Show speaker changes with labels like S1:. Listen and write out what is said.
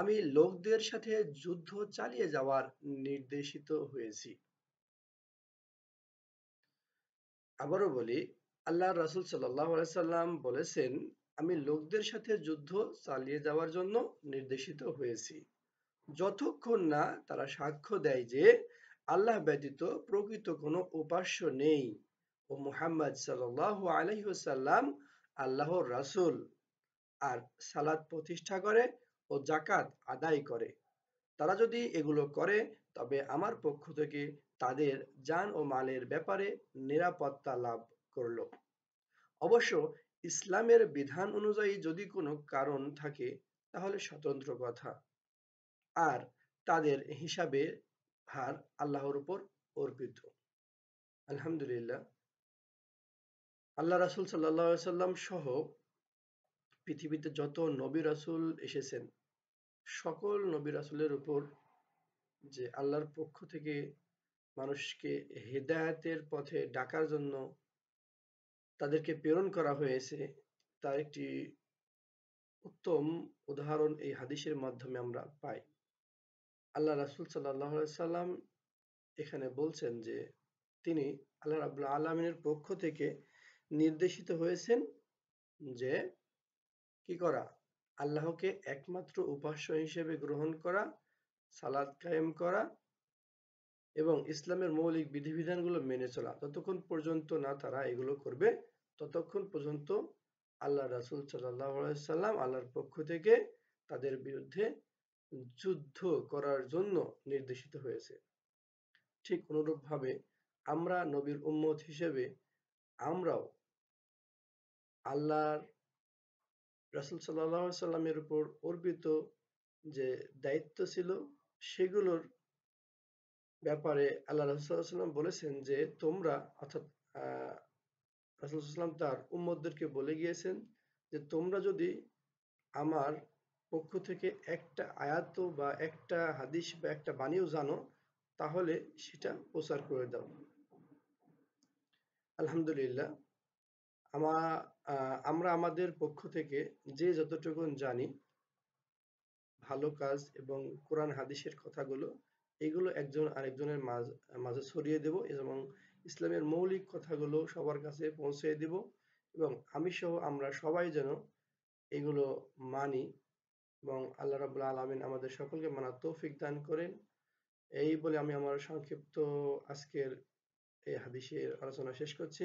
S1: আমি লোকদের সাথে যুদ্ধ চালিয়ে যাওয়ার নির্দেশিত হয়েছি আবারও বলি আল্লাহ রাসুল সাল্লাম বলেছেন আমি লোকদের সাথে যুদ্ধ চালিয়ে যাওয়ার জন্য নির্দেশিত হয়েছি যতক্ষণ না তারা সাক্ষ্য দেয় যে আল্লাহ ব্যতীত প্রকৃত কোনো উপাস্য নেই ও মুহাম্মদ সাল্লাহ আলহ্লাম আল্লাহর রাসুল আর সালাদ প্রতিষ্ঠা করে ও জাকাত আদায় করে তারা যদি এগুলো করে তবে আমার পক্ষ থেকে তাদের যান ও মালের ব্যাপারে নিরাপত্তা লাভ করল অবশ্য ইসলামের বিধান অনুযায়ী যদি কোনো কারণ থাকে তাহলে স্বতন্ত্র কথা আর তাদের হিসাবে হার আল্লাহর উপর অর্পিত আলহামদুলিল্লাহ আল্লাহ রাসুল সাল্লাহ সাল্লাম সহ পৃথিবীতে যত নবী রাসুল এসেছেন সকল নবী রাসুলের উপর যে আল্লাহর পক্ষ থেকে মানুষকে হেদায়াতের পথে ডাকার জন্য তাদেরকে প্রেরণ করা হয়েছে তার একটি উত্তম উদাহরণ এই হাদিসের মাধ্যমে আমরা পাই আল্লাহ রাসুল সাল্লাহ সাল্লাম এখানে বলছেন যে তিনি আল্লাহ রাবুল্লাহ আলমিনের পক্ষ থেকে নির্দেশিত হয়েছেন যে কি করা আল্লাহকে একমাত্র উপাস্য হিসেবে গ্রহণ করা সালাদ কায়েম করা এবং ইসলামের মৌলিক বিধিবিধানগুলো মেনে চলা ততক্ষণ পর্যন্ত না তারা এগুলো করবে ততক্ষণ পর্যন্ত আল্লাহ রাসুল সাল্লাম আল্লাহর পক্ষ থেকে তাদের বিরুদ্ধে যুদ্ধ করার জন্য নির্দেশিত হয়েছে ঠিক অনুরূপভাবে আমরা নবীর উম্মত হিসেবে আমরাও আল্লাহর রাসুল সাল্লাহ সাল্লামের উপর অর্পিত যে দায়িত্ব ছিল সেগুলোর ব্যাপারে আল্লাহ রসুল্লাহাম বলেছেন যে তোমরা অর্থাৎ রাসুলাম তার উম্মদদেরকে বলে গিয়েছেন যে তোমরা যদি আমার পক্ষ থেকে একটা আয়াত বা একটা হাদিস বা একটা বাণীও জানো তাহলে সেটা প্রচার করে দাও আলহামদুলিল্লাহ আমা আহ আমরা আমাদের পক্ষ থেকে যে যতটুকু জানি ভালো কাজ এবং কোরআন হাদিসের কথাগুলো এগুলো একজন আরেকজনের মাঝ মাঝে ছড়িয়ে দেব এবং ইসলামের মৌলিক কথাগুলো সবার কাছে পৌঁছে দেব এবং আমি সহ আমরা সবাই যেন এগুলো মানি এবং আল্লাহ রাবুল্লা আলমিন আমাদের সকলকে মানার তৌফিক দান করেন এই বলে আমি আমার সংক্ষিপ্ত আজকের এই হাদিসের আলোচনা শেষ করছি